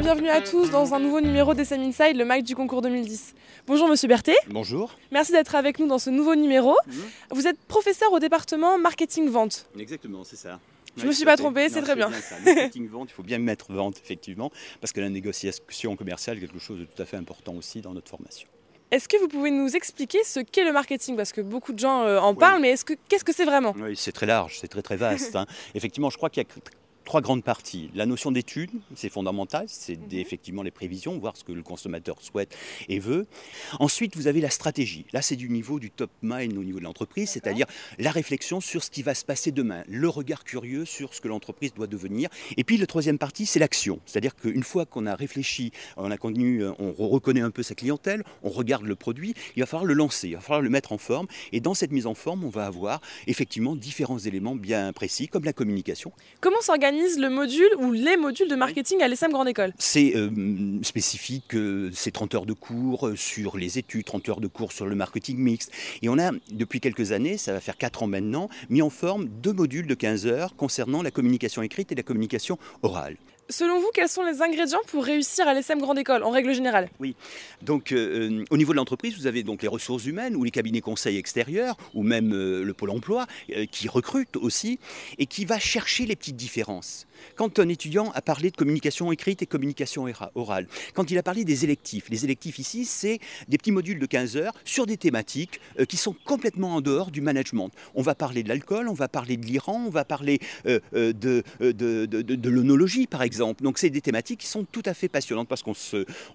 bienvenue à tous dans un nouveau numéro des Sam Inside, le Mac du concours 2010. Bonjour Monsieur Berthet. Bonjour. Merci d'être avec nous dans ce nouveau numéro. Mhm. Vous êtes professeur au département marketing-vente. Exactement, c'est ça. Je ne me suis pas trompé, c'est très bien. Marketing vente, il faut bien mettre vente effectivement, parce que la négociation commerciale est quelque chose de tout à fait important aussi dans notre formation. Est-ce que vous pouvez nous expliquer ce qu'est le marketing Parce que beaucoup de gens euh, en parlent, mais qu'est-ce que c'est -ce que vraiment Oui, c'est très large, c'est très très vaste. Hein. Effectivement, je crois qu'il y a trois grandes parties. La notion d'étude, c'est fondamental, c'est mhm. effectivement les prévisions, voir ce que le consommateur souhaite et veut. Ensuite, vous avez la stratégie. Là, c'est du niveau du top mind au niveau de l'entreprise, c'est-à-dire la réflexion sur ce qui va se passer demain, le regard curieux sur ce que l'entreprise doit devenir. Et puis, la troisième partie, c'est l'action. C'est-à-dire qu'une fois qu'on a réfléchi, on a connu, on reconnaît un peu sa clientèle, on regarde le produit, il va falloir le lancer, il va falloir le mettre en forme. Et dans cette mise en forme, on va avoir effectivement différents éléments bien précis, comme la communication. Comment s'organise le module ou les modules de marketing à l'ESM Grande École C'est euh, spécifique, euh, c'est 30 heures de cours euh, sur les études, 30 heures de cours sur le marketing mixte. Et on a, depuis quelques années, ça va faire 4 ans maintenant, mis en forme deux modules de 15 heures concernant la communication écrite et la communication orale. Selon vous, quels sont les ingrédients pour réussir à l'ESM Grande École, en règle générale Oui. Donc, euh, euh, au niveau de l'entreprise, vous avez donc les ressources humaines ou les cabinets conseils extérieurs ou même euh, le Pôle emploi qui recrute aussi et qui va chercher les petites différences. Quand un étudiant a parlé de communication écrite et communication orale, quand il a parlé des électifs, les électifs ici, c'est des petits modules de 15 heures sur des thématiques qui sont complètement en dehors du management. On va parler de l'alcool, on va parler de l'Iran, on va parler de, de l'onologie, par exemple donc c'est des thématiques qui sont tout à fait passionnantes parce qu'on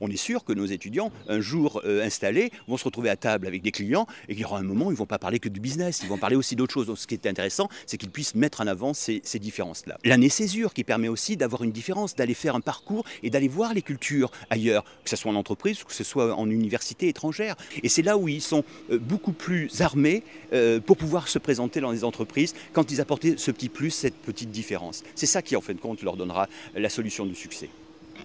on est sûr que nos étudiants, un jour euh, installés, vont se retrouver à table avec des clients et qu'il y aura un moment où ils ne vont pas parler que du business, ils vont parler aussi d'autres choses. Donc ce qui est intéressant, c'est qu'ils puissent mettre en avant ces, différences-là. L'année césure qui permet aussi d'avoir une différence, d'aller faire un parcours et d'aller voir les cultures ailleurs, que ce soit en entreprise, que ce soit en université étrangère. Et c'est là où ils sont euh, beaucoup plus armés euh, pour pouvoir se présenter dans les entreprises quand ils apportent ce petit plus, cette petite différence. C'est ça qui, en fin de compte, leur donnera la de succès.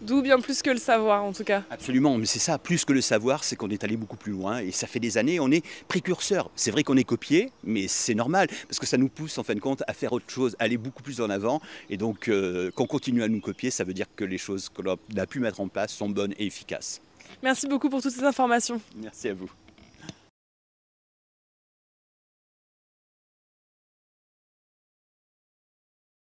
D'où bien plus que le savoir en tout cas. Absolument, mais c'est ça, plus que le savoir, c'est qu'on est allé beaucoup plus loin et ça fait des années, on est précurseur. C'est vrai qu'on est copié, mais c'est normal parce que ça nous pousse en fin de compte à faire autre chose, aller beaucoup plus en avant et donc euh, qu'on continue à nous copier, ça veut dire que les choses qu'on a pu mettre en place sont bonnes et efficaces. Merci beaucoup pour toutes ces informations. Merci à vous.